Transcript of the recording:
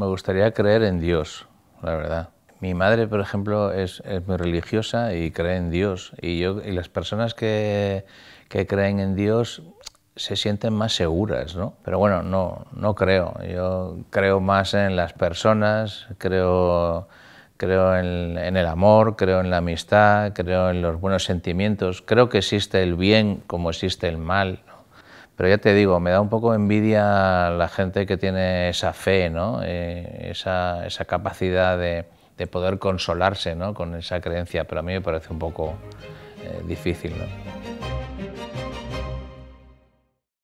me gustaría creer en Dios, la verdad. Mi madre, por ejemplo, es, muy religiosa y cree en Dios. Y, yo, y las personas que, creen en Dios se sienten más seguras, ¿no? Pero bueno, no, no creo. Yo creo más en las personas, creo, creo en, el amor, creo en la amistad, creo en los buenos sentimientos. Creo que existe el bien como existe el mal. Pero ya te digo, me da un poco envidia la gente que tiene esa fe, ¿no? Eh, esa, capacidad de, poder consolarse ¿no? con esa creencia, pero a mí me parece un poco eh, difícil.